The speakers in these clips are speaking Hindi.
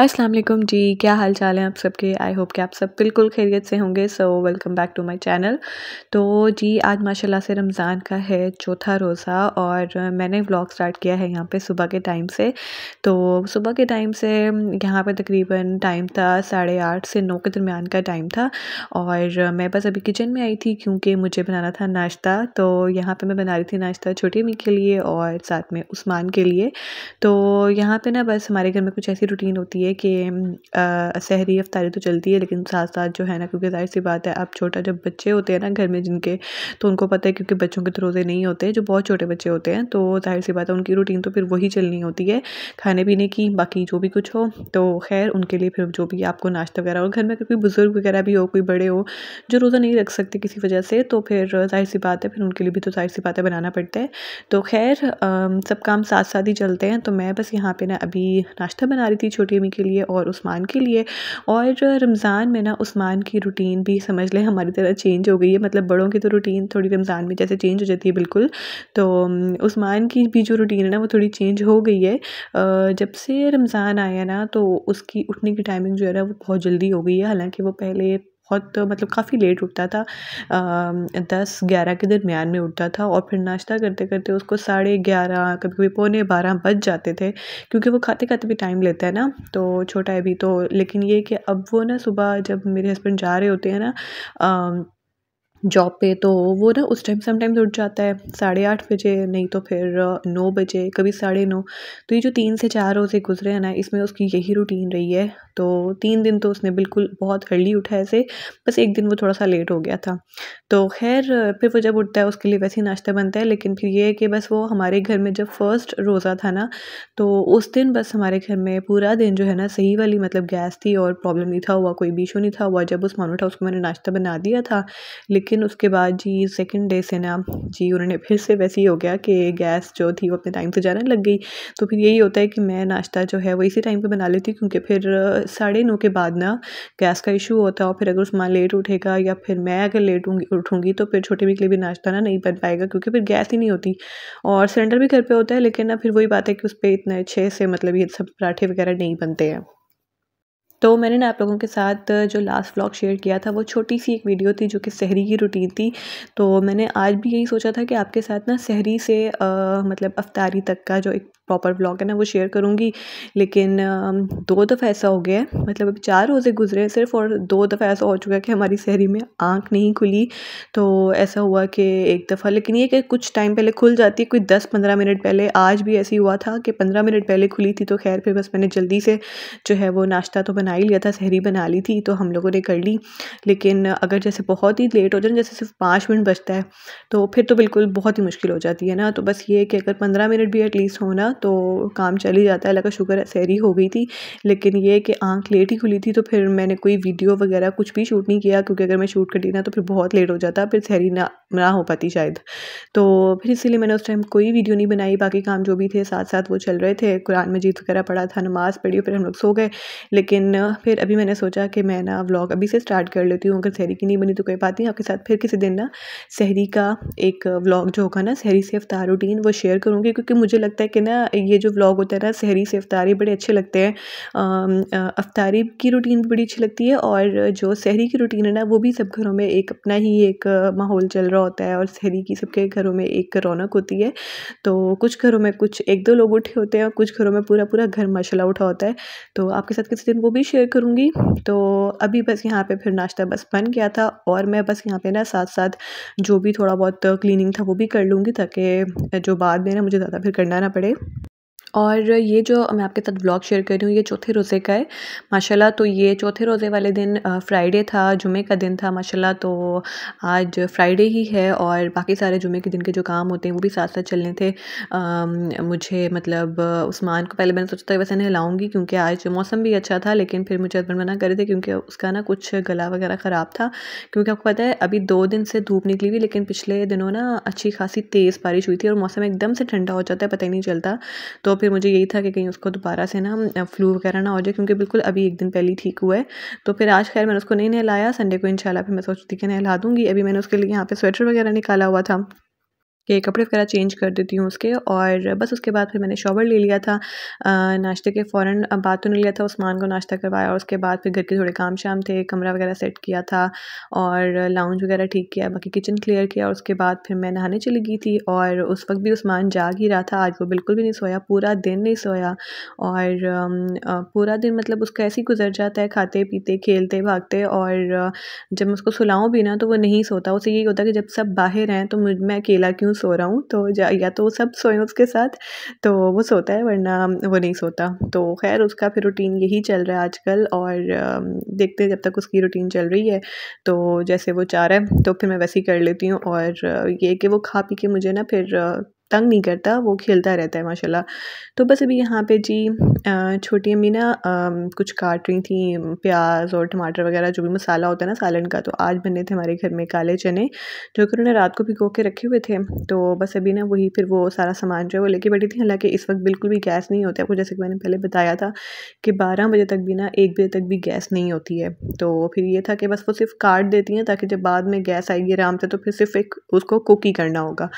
असलम जी क्या हाल चाल है आप सबके आई होप कि आप सब बिल्कुल खैरियत से होंगे so welcome back to my channel तो जी आज माशाल्लाह से रमज़ान का है चौथा रोज़ा और मैंने व्लॉग स्टार्ट किया है यहाँ पे सुबह के टाइम से तो सुबह के टाइम से यहाँ पे तकरीबन टाइम था साढ़े आठ से नौ के दरमियान का टाइम था और मैं बस अभी किचन में आई थी क्योंकि मुझे बनाना था नाश्ता तो यहाँ पर मैं बना रही थी नाश्ता छोटी अम्मी के लिए और साथ में उस्मान के लिए तो यहाँ पर ना बस हमारे घर में कुछ ऐसी रूटीन होती है है कि सहरी अफ्तारी तो चलती है लेकिन साथ साथ जो है ना क्योंकि जाहिर सी बात है आप छोटा जब बच्चे होते हैं ना घर में जिनके तो उनको पता है क्योंकि बच्चों के तो रोज़े नहीं होते जो बहुत छोटे बच्चे होते हैं तो जाहिर सी बात है उनकी रूटीन तो फिर वही चलनी होती है खाने पीने की बाकी जो भी कुछ हो तो खैर उनके लिए फिर जो भी आपको नाश्ता वगैरह और घर में कोई बुज़ुर्ग वगैरह भी हो कोई बड़े हो जो रोज़ा नहीं रख सकते किसी वजह से तो फिर जाहिर सी बात है फिर उनके लिए भी तो जाहिर सी बातें बनाना पड़ता है तो खैर सब काम साथ साथ ही चलते हैं तो मैं बस यहाँ पर ना अभी नाश्ता बना रही थी छोटी मम्मी के लिए और उस्मान के लिए और रमज़ान में ना उस्मान की रूटीन भी समझ लें हमारी तरह चेंज हो गई है मतलब बड़ों की तो रूटीन थोड़ी रमज़ान में जैसे चेंज हो जाती है बिल्कुल तो उस्मान की भी जो रूटीन है ना वो थोड़ी चेंज हो गई है जब से रमज़ान आया ना तो उसकी उठने की टाइमिंग जो है ना वो बहुत जल्दी हो गई है हालांकि वो पहले बहुत मतलब काफ़ी लेट उठता था दस ग्यारह के दरमियान में उठता था और फिर नाश्ता करते करते उसको साढ़े ग्यारह कभी कभी पौने बारह बज जाते थे क्योंकि वो खाते खाते भी टाइम लेता है ना तो छोटा है भी तो लेकिन ये कि अब वो ना सुबह जब मेरे हस्बैंड जा रहे होते हैं ना जॉब पे तो वो ना उस टाइम समटाइम्स उठ जाता है साढ़े आठ बजे नहीं तो फिर नौ बजे कभी साढ़े नौ तो ये जो तीन से चार रोज़े गुजरे हैं ना इसमें उसकी यही रूटीन रही है तो तीन दिन तो उसने बिल्कुल बहुत अर्ली उठा ऐसे बस एक दिन वो थोड़ा सा लेट हो गया था तो खैर फिर वो जब उठता है उसके लिए वैसे ही नाश्ता बनता है लेकिन फिर ये है कि बस वो हमारे घर में जब फर्स्ट रोज़ा था ना तो उस दिन बस हमारे घर में पूरा दिन जो है ना सही वाली मतलब गैस थी और प्रॉब्लम नहीं था हुआ कोई भी इशू नहीं था हुआ जब उस मानो उठा उसको मैंने नाश्ता बना दिया था लेकिन लेकिन उसके बाद जी सेकंड डे से ना जी उन्होंने फिर से वैसे ही हो गया कि गैस जो थी वो अपने टाइम से जाने लग गई तो फिर यही होता है कि मैं नाश्ता जो है वो इसी टाइम पे बना लेती हूँ क्योंकि फिर साढ़े नौ के बाद ना गैस का इशू होता है और फिर अगर उस लेट उठेगा या फिर मैं अगर लेट उठूँगी तो फिर छोटे भी के लिए भी नाश्ता ना नहीं बन पाएगा क्योंकि फिर गैस ही नहीं होती और सिलेंडर भी घर पर होता है लेकिन ना फिर वही बात है कि उस पर इतने अच्छे से मतलब ये सब पराठे वगैरह नहीं बनते हैं तो मैंने ना आप लोगों के साथ जो लास्ट व्लॉग शेयर किया था वो छोटी सी एक वीडियो थी जो कि सहरी की रूटीन थी तो मैंने आज भी यही सोचा था कि आपके साथ ना सहरी से आ, मतलब अफ्तारी तक का जो एक प्रॉपर ब्लॉग है ना वो शेयर करूँगी लेकिन दो दफ़ा ऐसा हो गया है मतलब अभी चार रोज़े गुजरे हैं सिर्फ और दो दफ़ा ऐसा हो चुका है कि हमारी शहरी में आँख नहीं खुली तो ऐसा हुआ कि एक दफ़ा लेकिन ये कि कुछ टाइम पहले खुल जाती है कोई दस पंद्रह मिनट पहले आज भी ऐसी हुआ था कि पंद्रह मिनट पहले खुली थी तो खैर फिर बस मैंने जल्दी से जो है वो नाश्ता तो बना ही लिया था शहरी बना ली थी तो हम लोगों ने कर ली लेकिन अगर जैसे बहुत ही लेट हो जाए जैसे सिर्फ पाँच मिनट बचता है तो फिर तो बिल्कुल बहुत ही मुश्किल हो जाती है ना तो बस ये कि अगर पंद्रह मिनट भी एटलीस्ट होना तो काम चल ही जाता है अल्लाह का शुक्र सैरी हो गई थी लेकिन ये कि आंख लेट ही खुली थी तो फिर मैंने कोई वीडियो वगैरह कुछ भी शूट नहीं किया क्योंकि अगर मैं शूट करती ना तो फिर बहुत लेट हो जाता फिर सैरी ना ना हो पाती शायद तो फिर इसीलिए मैंने उस टाइम कोई वीडियो नहीं बनाई बाकी काम जो भी थे साथ साथ वो चल रहे थे कुरान मजीद वगैरह पढ़ा था नमाज़ पढ़ी फिर हम लोग सो गए लेकिन फिर अभी मैंने सोचा कि मैं ना व्लॉग अभी से स्टार्ट कर लेती हूँ अगर सहरी की नहीं बनी तो कोई बात नहीं आपके साथ फिर किसी दिन ना सहरी का एक व्लॉग जो होगा ना सहरी से अफ्तार रूटीन वो शेयर करूँगी क्योंकि मुझे लगता है कि ना ना ये जो व्लॉग होता है ना सहरी से अफ्तारी बड़े अच्छे लगते हैं अफ्तारी की रूटीन भी बड़ी अच्छी लगती है और जो सहरी की रूटीन है ना वो भी सब घरों में एक अपना ही एक माहौल चल रहा होता है और सहरी की सबके घरों में एक रौनक होती है तो कुछ घरों में कुछ एक दो लोग उठे होते हैं और कुछ घरों में पूरा पूरा घर माशाला उठा होता है तो आपके साथ किसी दिन वो भी शेयर करूँगी तो अभी बस यहाँ पर फिर नाश्ता बस बन गया था और मैं बस यहाँ पर ना साथ साथ जो भी थोड़ा बहुत क्लिनिंग था वो भी कर लूँगी ताकि जो बाद में ना मुझे ज़्यादा फिर करना ना पड़े और ये जो मैं आपके साथ ब्लॉग शेयर कर रही हूँ ये चौथे रोज़े का है माशाल्लाह तो ये चौथे रोज़े वाले दिन फ्राइडे था जुमे का दिन था माशाल्लाह तो आज फ्राइडे ही है और बाकी सारे जुमे के दिन के जो काम होते हैं वो भी साथ साथ चलने थे आ, मुझे मतलब उस्मान को पहले मैंने सोचा था वैसे लाऊँगी क्योंकि आज मौसम भी अच्छा था लेकिन फिर मुझे हस्बैंड मना करे थे क्योंकि उसका ना कुछ गला वगैरह ख़राब था क्योंकि आपको पता है अभी दो दिन से धूप निकली हुई लेकिन पिछले दिनों ना अच्छी खासी तेज़ बारिश हुई थी और मौसम एकदम से ठंडा हो जाता है पता ही नहीं चलता तो फिर मुझे यही था कि कहीं उसको दोबारा से ना फ्लू वगैरह ना हो जाए क्योंकि बिल्कुल अभी एक दिन पहले ही ठीक हुआ है तो फिर आज खैर मैंने उसको नहीं नहलाया संडे को इंशाल्लाह फिर मैं सोचती कि नहला दूंगी अभी मैंने उसके लिए यहाँ पे स्वेटर वगैरह निकाला हुआ था के कपड़े वगैरह चेंज कर देती हूँ उसके और बस उसके बाद फिर मैंने शॉवर ले लिया था नाश्ते के फ़ौर तो नहीं लिया था उस्मान को नाश्ता करवाया और उसके बाद फिर घर के थोड़े काम शाम थे कमरा वगैरह सेट किया था और लाउंज वगैरह ठीक किया बाकी किचन क्लियर किया और उसके बाद फिर मैं नहाने चली गई थी और उस वक्त भी उस्मान जाग ही रहा था आज वो बिल्कुल भी नहीं सोया पूरा दिन नहीं सोया और पूरा दिन मतलब उसका ऐसे ही गुजर जाता है खाते पीते खेलते भागते और जब मैं उसको सुलाऊँ भी ना तो वो नहीं सोता उसे यही होता कि जब सब बाहर हैं तो मैं अकेला क्यों हूँ सो रहा हूँ तो या तो सब सोए उसके साथ तो वो सोता है वरना वो नहीं सोता तो खैर उसका फिर रूटीन यही चल रहा है आजकल और देखते हैं जब तक उसकी रूटीन चल रही है तो जैसे वो चाह रहा है तो फिर मैं वैसे ही कर लेती हूँ और ये कि वो खा पी के मुझे ना फिर तंग नहीं करता वो खेलता रहता है माशाल्लाह तो बस अभी यहाँ पे जी छोटी अम्मी ना कुछ काट रही थी प्याज और टमाटर वगैरह जो भी मसाला होता है ना सालन का तो आज बने थे हमारे घर में काले चने जो कि उन्होंने रात को भिगो के रखे हुए थे तो बस अभी ना वही फिर वो सारा सामान जो है वो लेके बैठी थी हालाँकि इस वक्त बिल्कुल भी गैस नहीं होता है जैसे कि मैंने पहले बताया था कि बारह बजे तक भी ना एक बजे तक भी गैस नहीं होती है तो फिर ये था कि बस वो सिर्फ काट देती हैं ताकि जब बाद में गैस आएगी आराम से तो फिर सिर्फ एक उसको कुक ही करना होगा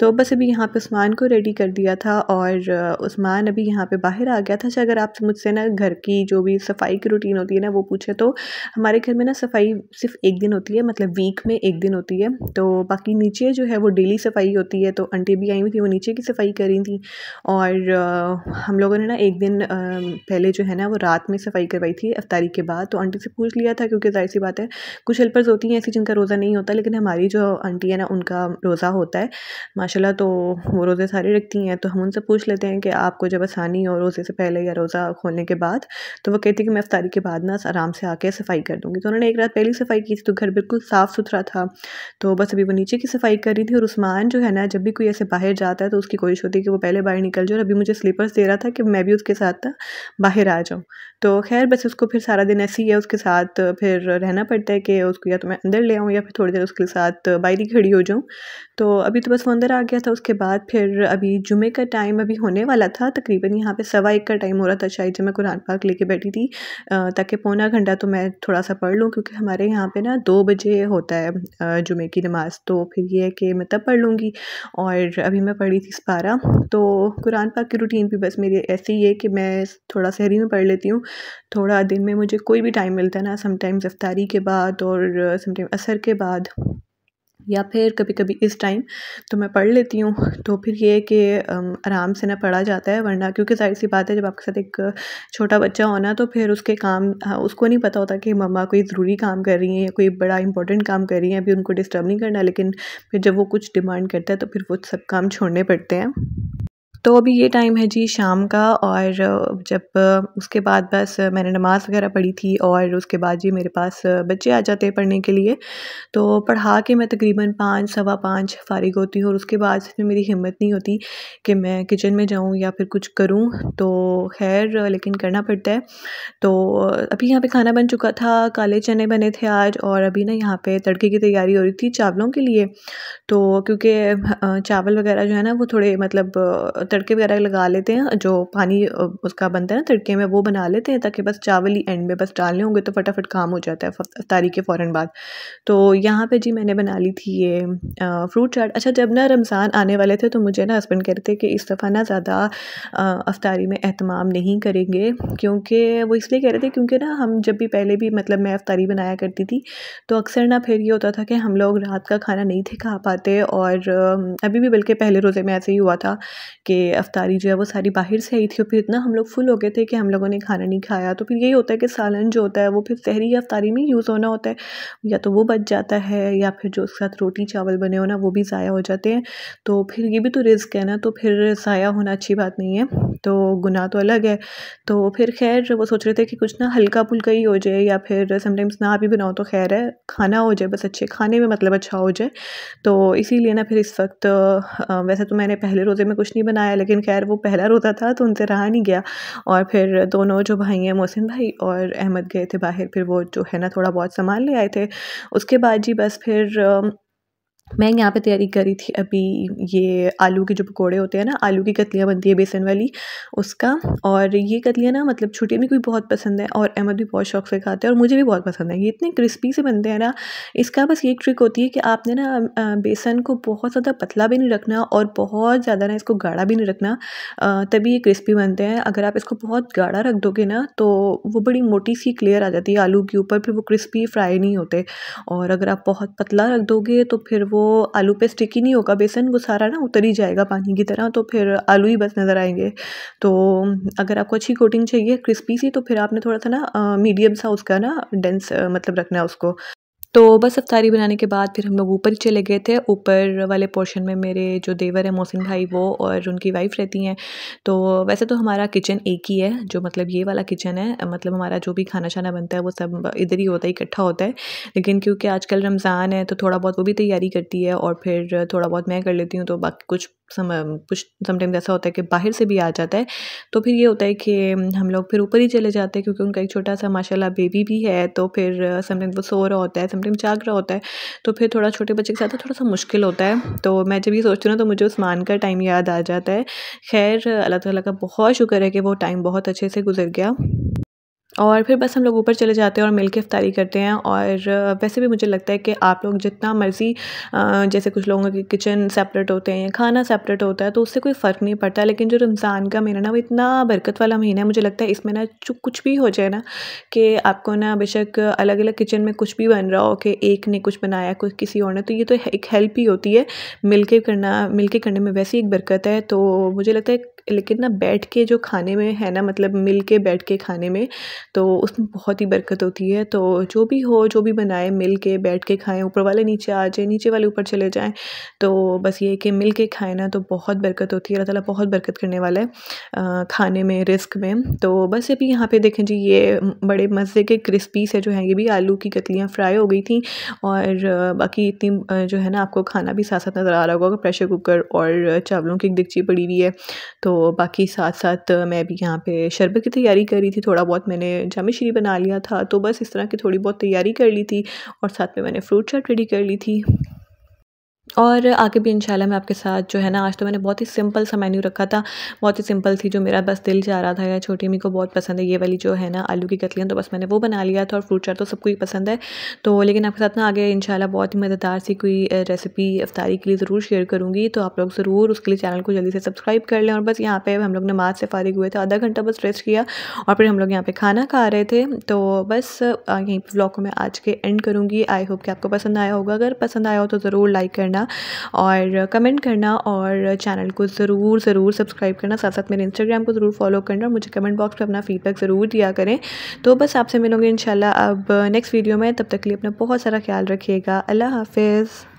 तो बस अभी यहाँ उस्मान को रेडी कर दिया था और उस्मान अभी यहाँ पे बाहर आ गया था अच्छा अगर आप मुझसे ना घर की जो भी सफाई की रूटीन होती है ना वो पूछे तो हमारे घर में ना सफाई सिर्फ एक दिन होती है मतलब वीक में एक दिन होती है तो बाकी नीचे जो है वो डेली सफाई होती है तो आंटी भी आई हुई थी वो नीचे की सफाई करी थी और हम लोगों ने ना एक दिन पहले जो है ना वो रात में सफाई करवाई थी अफ्तारी के बाद तो आंटी से पूछ लिया था क्योंकि जाहिर सी बात है कुछ हेल्पर्स होती हैं ऐसी जिनका रोज़ा नहीं होता लेकिन हमारी जो आंटी है ना उनका रोज़ा होता है माशाल्लाह तो वो रोज़े सारे रखती हैं तो हम उनसे पूछ लेते हैं कि आपको जब आसानी हो रोज़े से पहले या रोज़ा खोलने के बाद तो वो कहती कि मैं अफ्तारी के बाद ना आराम से आके सफाई कर दूँगी तो उन्होंने एक रात पहले सफाई की थी तो घर बिल्कुल साफ़ सुथरा था तो बस अभी वो नीचे की सफाई कर रही थी और उस्मान जो है ना जब भी कोई ऐसे बाहर जाता है तो उसकी कोशिश होती है कि वो पहले बाहर निकल जाए और अभी मुझे स्लीपर्स दे रहा था कि मैं भी उसके साथ बाहर आ जाऊँ तो खैर बस उसको फिर सारा दिन ऐसे ही है उसके साथ फिर रहना पड़ता है कि उसको या तो मैं अंदर ले आऊँ या फिर थोड़ी देर उसके साथ बाहरी खड़ी हो जाऊँ तो अभी तो बस वंदर आ गया था उसके बाद फिर अभी जुमे का टाइम अभी होने वाला था तकरीबन यहाँ पे सवा एक का टाइम हो रहा था शायद जब मैं कुरान पाक लेके बैठी थी ताकि पौना घंटा तो मैं थोड़ा सा पढ़ लूँ क्योंकि हमारे यहाँ पे ना दो बजे होता है जुमे की नमाज़ तो फिर ये है कि मैं तब पढ़ लूँगी और अभी मैं पढ़ी थी सपारह तो कुरान पाक की रूटीन भी बस मेरी ऐसी ही है कि मैं थोड़ा सहरी में पढ़ लेती हूँ थोड़ा दिन में मुझे कोई भी टाइम मिलता है ना समटाइम्स अफ्तारी के बाद और समटाइम असर के बाद या फिर कभी कभी इस टाइम तो मैं पढ़ लेती हूँ तो फिर ये कि आराम से ना पढ़ा जाता है वरना क्योंकि जाहिर सी बात है जब आपके साथ एक छोटा बच्चा होना तो फिर उसके काम हाँ, उसको नहीं पता होता कि मम्मा कोई ज़रूरी काम कर रही हैं या कोई बड़ा इंपॉर्टेंट काम कर रही हैं अभी उनको डिस्टर्ब नहीं करना लेकिन फिर जब वो कुछ डिमांड करता है तो फिर वो सब काम छोड़ने पड़ते हैं तो अभी ये टाइम है जी शाम का और जब उसके बाद बस मैंने नमाज़ वगैरह पढ़ी थी और उसके बाद जी मेरे पास बच्चे आ जाते हैं पढ़ने के लिए तो पढ़ा के मैं तकरीबन पाँच सवा पाँच फारिग होती हूँ और उसके बाद फिर मेरी हिम्मत नहीं होती कि मैं किचन में जाऊँ या फिर कुछ करूँ तो खैर लेकिन करना पड़ता है तो अभी यहाँ पर खाना बन चुका था काले चने बने थे आज और अभी ना यहाँ पर तड़के की तैयारी हो रही थी चावलों के लिए तो क्योंकि चावल वगैरह जो है ना वो थोड़े मतलब तड़के वगैरह लगा लेते हैं जो पानी उसका बनता है ना तड़के में वो बना लेते हैं ताकि बस चावल ही एंड में बस डालने होंगे तो फटाफट काम हो जाता है अफ्तारी के फ़ौर बाद तो यहाँ पे जी मैंने बना ली थी ये फ्रूट चाट अच्छा जब ना रमज़ान आने वाले थे तो मुझे ना हस्बैंड कहते थे कि इस दफ़ा ना ज़्यादा अफ्तारी में अहतमाम नहीं करेंगे क्योंकि वो इसलिए कह रहे थे क्योंकि ना हम जब भी पहले भी मतलब मैं अफ्तारी बनाया करती थी तो अक्सर ना फिर ये होता था कि हम लोग रात का खाना नहीं थे खा पाते और अभी भी बल्कि पहले रोज़े में ऐसे ही हुआ था कि अफ्तारी जो है वो सारी बाहर से आई थी और फिर इतना हम लोग फुल हो गए थे कि हम लोगों ने खाना नहीं खाया तो फिर यही होता है कि सालन जो होता है वो फिर सहरी या अफ्तारी में यूज़ होना होता है या तो वो बच जाता है या फिर जो उसके साथ रोटी चावल बने हो ना वो भी ज़ाया हो जाते हैं तो फिर ये भी तो रिस्क है ना तो फिर ज़ाया होना अच्छी बात नहीं है तो गुनाह तो अलग है तो फिर खैर वो सोच रहे थे कि कुछ ना हल्का फुल्का ही हो जाए या फिर समटाइम्स ना भी बनाओ तो खैर है खाना हो जाए बस अच्छे खाने में मतलब अच्छा हो जाए तो इसीलिए ना फिर इस वक्त वैसे तो मैंने पहले रोज़े में कुछ नहीं बनाया है लेकिन खैर वो पहला रोता था तो उनसे रहा नहीं गया और फिर दोनों जो भाई हैं मोहसिन भाई और अहमद गए थे बाहर फिर वो जो है ना थोड़ा बहुत सामान ले आए थे उसके बाद जी बस फिर मैं यहाँ पे तैयारी करी थी अभी ये आलू के जो पकोड़े होते हैं ना आलू की कतलियाँ बनती है बेसन वाली उसका और ये कतलियाँ ना मतलब छोटी भी को भी बहुत पसंद है और अहमद भी बहुत शौक से खाते हैं और मुझे भी बहुत पसंद है ये इतने क्रिस्पी से बनते हैं ना इसका बस ये ट्रिक होती है कि आपने ना बेसन को बहुत ज़्यादा पतला भी नहीं रखना और बहुत ज़्यादा ना इसको गाढ़ा भी नहीं रखना तभी ये क्रिस्पी बनते हैं अगर आप इसको बहुत गाढ़ा रख दोगे ना तो वो बड़ी मोटी सी क्लियर आ जाती है आलू के ऊपर फिर वो क्रिस्पी फ्राई नहीं होते और अगर आप बहुत पतला रख दोगे तो फिर वो आलू पे स्टिकी नहीं होगा बेसन वो सारा ना उतर ही जाएगा पानी की तरह तो फिर आलू ही बस नज़र आएंगे तो अगर आपको अच्छी कोटिंग चाहिए क्रिस्पी सी तो फिर आपने थोड़ा सा ना मीडियम सा उसका ना डेंस मतलब रखना है उसको तो बस अफ्तारी बनाने के बाद फिर हम लोग ऊपर ही चले गए थे ऊपर वाले पोर्शन में मेरे जो देवर हैं मोहसिन भाई वो और उनकी वाइफ रहती हैं तो वैसे तो हमारा किचन एक ही है जो मतलब ये वाला किचन है मतलब हमारा जो भी खाना छाना बनता है वो सब इधर ही होता है इकट्ठा होता है लेकिन क्योंकि आजकल रमज़ान है तो थोड़ा बहुत वो भी तैयारी करती है और फिर थोड़ा बहुत मैं कर लेती हूँ तो बाकी कुछ कुछ समटाइम्स ऐसा होता है कि बाहर से भी आ जाता है तो फिर ये होता है कि हम लोग फिर ऊपर ही चले जाते हैं क्योंकि उनका एक छोटा सा माशाल्लाह बेबी भी है तो फिर समटाइम्स वो सो रहा होता है समटाइम्स जाग रहा होता है तो फिर थोड़ा छोटे बच्चे के साथ तो थोड़ा सा मुश्किल होता है तो मैं जब ये सोचती हूँ ना तो मुझे उस्मान का टाइम याद आ जाता है खैर अल्लाह तला का बहुत शुक्र है कि वो टाइम बहुत अच्छे से गुजर गया और फिर बस हम लोग ऊपर चले जाते हैं और मिल के अफ्तारी करते हैं और वैसे भी मुझे लगता है कि आप लोग जितना मर्ज़ी जैसे कुछ लोगों के किचन सेपरेट होते हैं खाना सेपरेट होता है तो उससे कोई फ़र्क नहीं पड़ता लेकिन जो रमज़ान का महीना ना वो इतना बरकत वाला महीना है मुझे लगता है इसमें ना जो कुछ भी हो जाए ना कि आपको ना बेशक अलग अलग किचन में कुछ भी बन रहा हो कि एक ने कुछ बनाया कुछ किसी और ने तो ये तो एक हेल्प ही होती है मिल के करना मिल के करने में वैसे ही एक बरकत है तो मुझे लगता है लेकिन ना बैठ के जो खाने में है ना मतलब मिल के बैठ के खाने में तो उसमें बहुत ही बरकत होती है तो जो भी हो जो भी बनाए मिल के बैठ के खाएँ ऊपर वाले नीचे आ जाए नीचे वाले ऊपर चले जाएँ तो बस ये कि मिल के खाएँ ना तो बहुत बरकत होती है अल्लाह ताली बहुत बरकत करने वाला है खाने में रिस्क में तो बस अभी यहाँ पर देखें जी ये बड़े मज़े के क्रिस्पी से जो हैं ये भी आलू की कतलियाँ फ्राई हो गई थी और बाकी इतनी जो है ना आपको खाना भी साथ साथ नज़र आ रहा होगा प्रेशर कुकर और चावलों की एक दिगची पड़ी हुई है तो तो बाकी साथ साथ मैं भी यहाँ पे शरबत की तैयारी कर रही थी थोड़ा बहुत मैंने जाम बना लिया था तो बस इस तरह की थोड़ी बहुत तैयारी कर ली थी और साथ में मैंने फ्रूट चाट रेडी कर ली थी और आगे भी इंशाल्लाह मैं आपके साथ जो है ना आज तो मैंने बहुत ही सिंपल सा मेन्यू रखा था बहुत ही सिंपल थी जो मेरा बस दिल जा रहा था या छोटी मी को बहुत पसंद है ये वाली जो है ना आलू की कतलियाँ तो बस मैंने वो बना लिया था और फ्रूट चाट तो सबको ही पसंद है तो लेकिन आपके साथ ना आगे इंशाल्लाह बहुत ही मज़ेदार सी कोई रेसिपी अफ्तारी के लिए ज़रूर शेयर करूँगी तो आप लोग ज़रूर उसके लिए चैनल को जल्दी से सब्सक्राइब कर लें और बस यहाँ पर हम लोग नमाज से फारिग हुए थे आधा घंटा बस रेस्ट किया और फिर हम लोग यहाँ पर खाना खा रहे थे तो बस यहीं पर ब्लॉग को मैं आज के एंड करूँगी आई होप कि आपको पसंद आया होगा अगर पसंद आया हो तो ज़रूर लाइक करना करना और कमेंट करना और चैनल को ज़रूर ज़रूर सब्सक्राइब करना साथ साथ मेरे इंस्टाग्राम को ज़रूर फॉलो करना और मुझे कमेंट बॉक्स पर अपना फीडबैक ज़रूर दिया करें तो बस आपसे मिलोंगे इन अब नेक्स्ट वीडियो में तब तक के लिए अपना बहुत सारा ख्याल रखिएगा अल्लाह हाफिज़